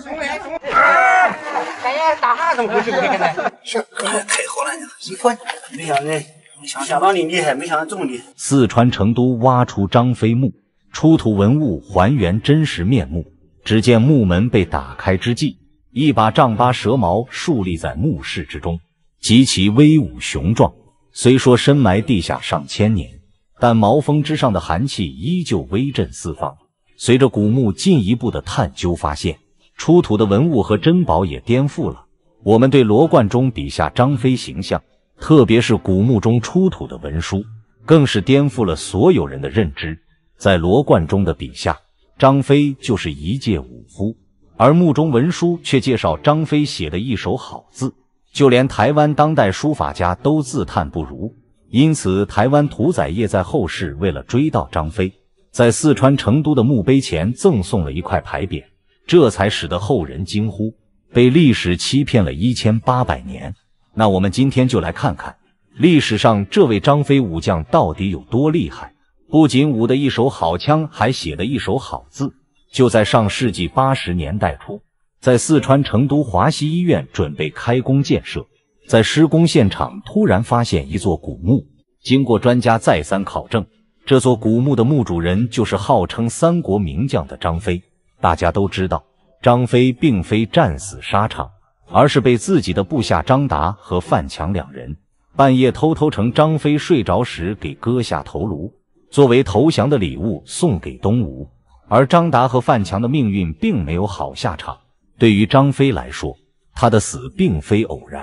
中了中！哎呀，打啥？怎么回事？你看那，行，太好了！你，一没想到，想相当厉害，没想到厉害。四川成都挖出张飞墓，出土文物还原真实面目。只见墓门被打开之际，一把丈八蛇矛竖立在墓室之中，极其威武雄壮。虽说深埋地下上千年，但毛峰之上的寒气依旧威震四方。随着古墓进一步的探究，发现。出土的文物和珍宝也颠覆了我们对罗贯中笔下张飞形象，特别是古墓中出土的文书，更是颠覆了所有人的认知。在罗贯中的笔下，张飞就是一介武夫，而墓中文书却介绍张飞写的一手好字，就连台湾当代书法家都自叹不如。因此，台湾屠宰业在后世为了追悼张飞，在四川成都的墓碑前赠送了一块牌匾。这才使得后人惊呼：被历史欺骗了一千八百年。那我们今天就来看看，历史上这位张飞武将到底有多厉害？不仅舞的一手好枪，还写的一手好字。就在上世纪八十年代初，在四川成都华西医院准备开工建设，在施工现场突然发现一座古墓。经过专家再三考证，这座古墓的墓主人就是号称三国名将的张飞。大家都知道，张飞并非战死沙场，而是被自己的部下张达和范强两人半夜偷偷趁张飞睡着时给割下头颅，作为投降的礼物送给东吴。而张达和范强的命运并没有好下场。对于张飞来说，他的死并非偶然，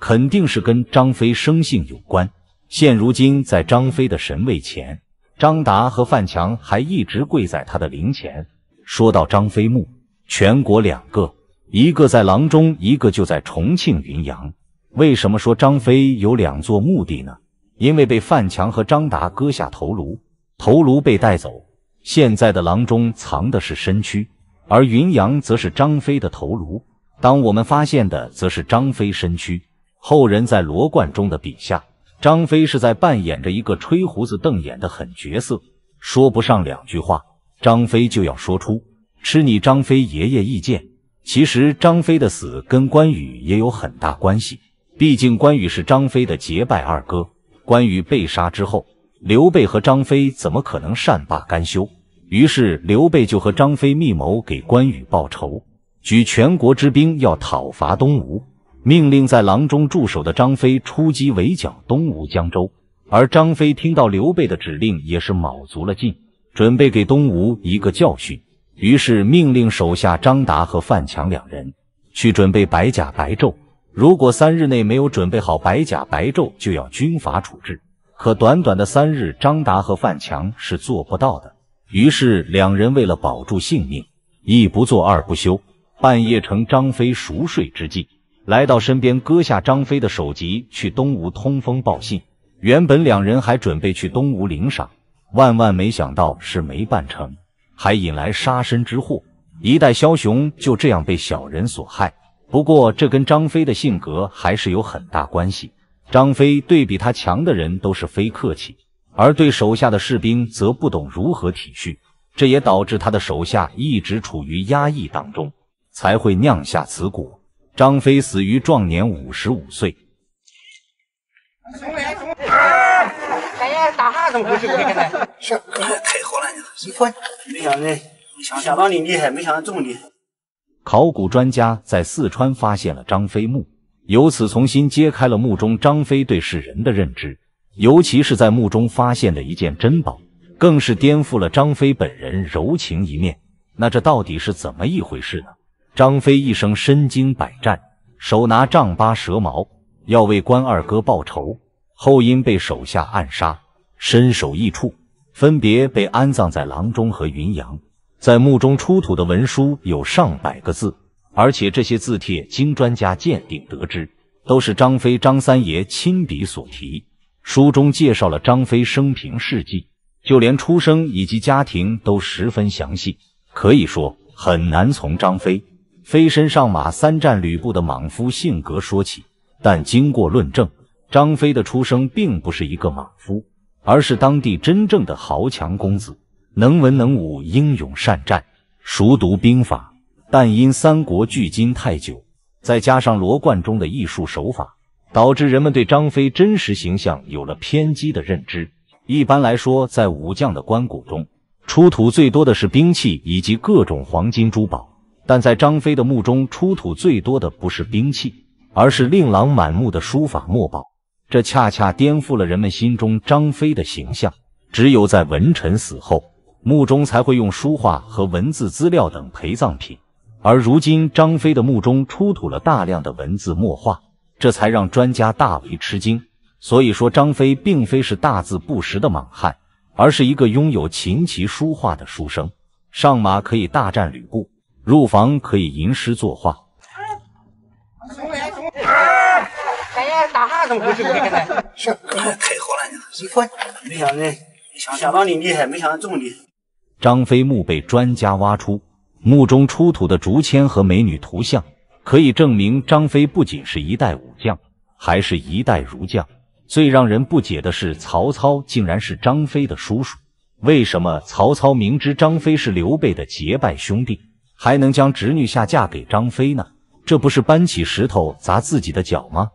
肯定是跟张飞生性有关。现如今，在张飞的神位前，张达和范强还一直跪在他的灵前。说到张飞墓，全国两个，一个在阆中，一个就在重庆云阳。为什么说张飞有两座墓地呢？因为被范强和张达割下头颅，头颅被带走。现在的阆中藏的是身躯，而云阳则是张飞的头颅。当我们发现的，则是张飞身躯。后人在罗贯中的笔下，张飞是在扮演着一个吹胡子瞪眼的狠角色，说不上两句话。张飞就要说出，吃你张飞爷爷一剑。其实张飞的死跟关羽也有很大关系，毕竟关羽是张飞的结拜二哥。关羽被杀之后，刘备和张飞怎么可能善罢甘休？于是刘备就和张飞密谋给关羽报仇，举全国之兵要讨伐东吴，命令在阆中驻守的张飞出击围剿东吴江州。而张飞听到刘备的指令，也是卯足了劲。准备给东吴一个教训，于是命令手下张达和范强两人去准备白甲白昼。如果三日内没有准备好白甲白昼，就要军法处置。可短短的三日，张达和范强是做不到的。于是两人为了保住性命，一不做二不休，半夜趁张飞熟睡之际，来到身边割下张飞的首级，去东吴通风报信。原本两人还准备去东吴领赏。万万没想到是没办成，还引来杀身之祸，一代枭雄就这样被小人所害。不过这跟张飞的性格还是有很大关系。张飞对比他强的人都是非客气，而对手下的士兵则不懂如何体恤，这也导致他的手下一直处于压抑当中，才会酿下此蛊。张飞死于壮年五十五岁。太好了，你你没想到，想想到你厉害，没想到这么厉害。考古专家在四川发现了张飞墓，由此重新揭开了墓中张飞对世人的认知。尤其是在墓中发现的一件珍宝，更是颠覆了张飞本人柔情一面。那这到底是怎么一回事呢？张飞一生身经百战，手拿丈八蛇矛，要为关二哥报仇，后因被手下暗杀。身首异处，分别被安葬在阆中和云阳。在墓中出土的文书有上百个字，而且这些字帖经专家鉴定得知，都是张飞张三爷亲笔所提。书中介绍了张飞生平事迹，就连出生以及家庭都十分详细，可以说很难从张飞飞身上马三战吕布的莽夫性格说起。但经过论证，张飞的出生并不是一个莽夫。而是当地真正的豪强公子，能文能武，英勇善战，熟读兵法。但因三国距今太久，再加上罗贯中的艺术手法，导致人们对张飞真实形象有了偏激的认知。一般来说，在武将的棺椁中，出土最多的是兵器以及各种黄金珠宝，但在张飞的墓中，出土最多的不是兵器，而是琳琅满目的书法墨宝。这恰恰颠覆了人们心中张飞的形象。只有在文臣死后，墓中才会用书画和文字资料等陪葬品。而如今，张飞的墓中出土了大量的文字墨画，这才让专家大为吃惊。所以说，张飞并非是大字不识的莽汉，而是一个拥有琴棋书画的书生。上马可以大战吕布，入房可以吟诗作画。打哈子回太好了，没想到，没想想到你厉害，没想到这么厉害。张飞墓被专家挖出，墓中出土的竹签和美女图像，可以证明张飞不仅是一代武将，还是一代儒将。最让人不解的是，曹操竟然是张飞的叔叔，为什么曹操明知张飞是刘备的结拜兄弟，还能将侄女下嫁给张飞呢？这不是搬起石头砸自己的脚吗？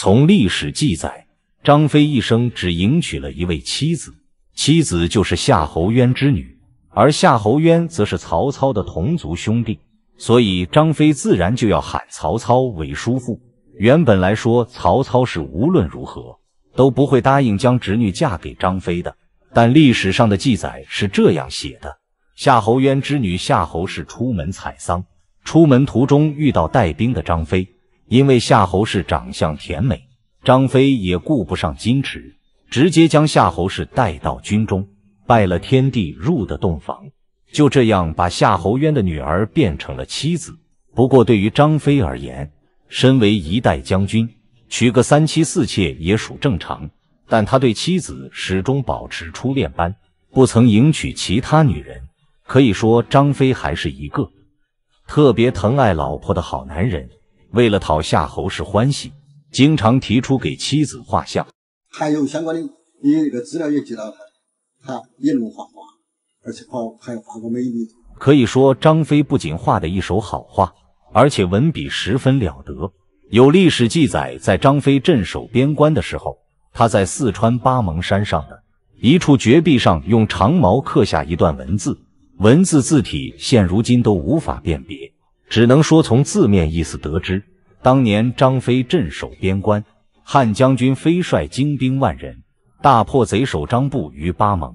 从历史记载，张飞一生只迎娶了一位妻子，妻子就是夏侯渊之女，而夏侯渊则是曹操的同族兄弟，所以张飞自然就要喊曹操为叔父。原本来说，曹操是无论如何都不会答应将侄女嫁给张飞的，但历史上的记载是这样写的：夏侯渊之女夏侯氏出门采桑，出门途中遇到带兵的张飞。因为夏侯氏长相甜美，张飞也顾不上矜持，直接将夏侯氏带到军中，拜了天地，入的洞房，就这样把夏侯渊的女儿变成了妻子。不过，对于张飞而言，身为一代将军，娶个三妻四妾也属正常。但他对妻子始终保持初恋般，不曾迎娶其他女人，可以说张飞还是一个特别疼爱老婆的好男人。为了讨夏侯氏欢喜，经常提出给妻子画像，还有相关的一个资料也记到他，他一路画画，而且画还画过美女可以说，张飞不仅画的一手好画，而且文笔十分了得。有历史记载，在张飞镇守边关的时候，他在四川巴蒙山上的一处绝壁上用长矛刻下一段文字，文字字体现如今都无法辨别。只能说从字面意思得知，当年张飞镇守边关，汉将军飞率精兵万人，大破贼首张布于巴盟，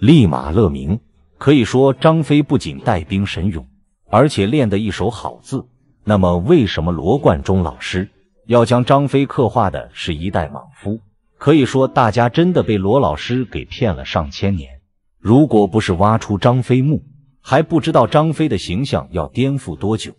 立马勒名。可以说张飞不仅带兵神勇，而且练得一手好字。那么为什么罗贯中老师要将张飞刻画的是一代莽夫？可以说大家真的被罗老师给骗了上千年。如果不是挖出张飞墓，还不知道张飞的形象要颠覆多久。